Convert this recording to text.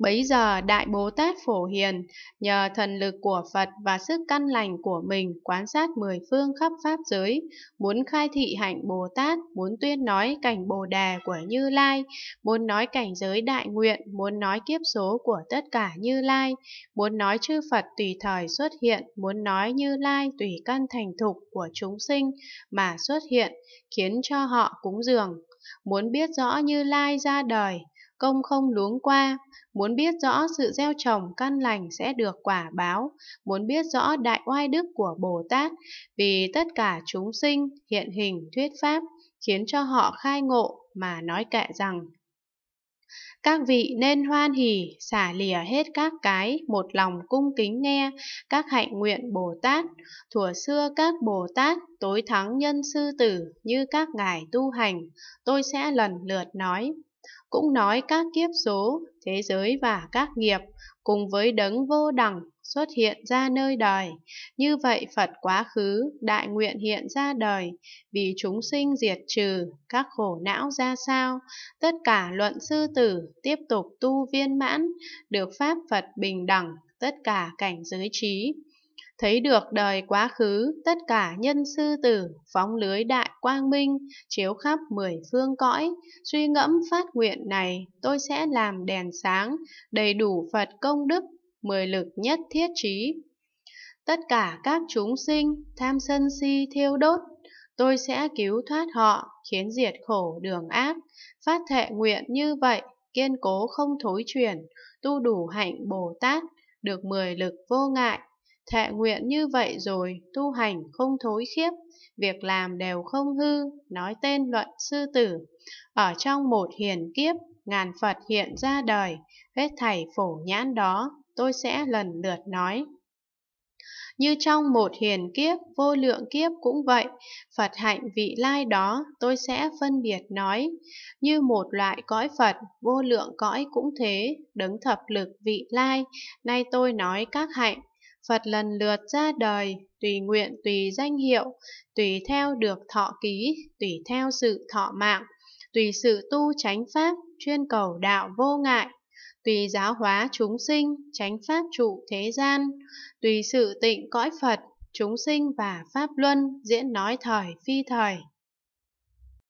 Bấy giờ Đại Bố Tát Phổ Hiền nhờ thần lực của Phật và sức căn lành của mình quán sát mười phương khắp Pháp giới, muốn khai thị hạnh Bồ Tát, muốn tuyên nói cảnh Bồ Đề của Như Lai, muốn nói cảnh giới đại nguyện, muốn nói kiếp số của tất cả Như Lai, muốn nói chư Phật tùy thời xuất hiện, muốn nói Như Lai tùy căn thành thục của chúng sinh mà xuất hiện, khiến cho họ cúng dường muốn biết rõ Như Lai ra đời, công không luống qua, muốn biết rõ sự gieo trồng căn lành sẽ được quả báo, muốn biết rõ đại oai đức của Bồ Tát, vì tất cả chúng sinh hiện hình thuyết pháp, khiến cho họ khai ngộ mà nói kệ rằng các vị nên hoan hỷ xả lìa hết các cái, một lòng cung kính nghe, các hạnh nguyện Bồ Tát. thủa xưa các Bồ Tát tối thắng nhân sư tử như các ngài tu hành, tôi sẽ lần lượt nói cũng nói các kiếp số, thế giới và các nghiệp, cùng với đấng vô đẳng xuất hiện ra nơi đời. Như vậy Phật quá khứ đại nguyện hiện ra đời, vì chúng sinh diệt trừ các khổ não ra sao, tất cả luận sư tử tiếp tục tu viên mãn, được pháp Phật bình đẳng tất cả cảnh giới trí. Thấy được đời quá khứ, tất cả nhân sư tử phóng lưới đại quang minh, chiếu khắp mười phương cõi. Suy ngẫm phát nguyện này, tôi sẽ làm đèn sáng, đầy đủ Phật công đức, mười lực nhất thiết trí. Tất cả các chúng sinh, tham sân si thiêu đốt, tôi sẽ cứu thoát họ, khiến diệt khổ đường ác. Phát thệ nguyện như vậy, kiên cố không thối chuyển, tu đủ hạnh Bồ Tát, được mười lực vô ngại, Thệ nguyện như vậy rồi, tu hành không thối khiếp, việc làm đều không hư, nói tên luận sư tử. Ở trong một hiền kiếp, ngàn Phật hiện ra đời, hết thảy phổ nhãn đó, tôi sẽ lần lượt nói. Như trong một hiền kiếp, vô lượng kiếp cũng vậy, Phật hạnh vị lai đó tôi sẽ phân biệt nói. Như một loại cõi Phật, vô lượng cõi cũng thế, đứng thập lực vị lai, nay tôi nói các hạnh Phật lần lượt ra đời, tùy nguyện tùy danh hiệu, tùy theo được thọ ký, tùy theo sự thọ mạng, tùy sự tu chánh pháp, chuyên cầu đạo vô ngại, tùy giáo hóa chúng sinh, chánh pháp trụ thế gian, tùy sự tịnh cõi Phật, chúng sinh và pháp luân diễn nói thời phi thời.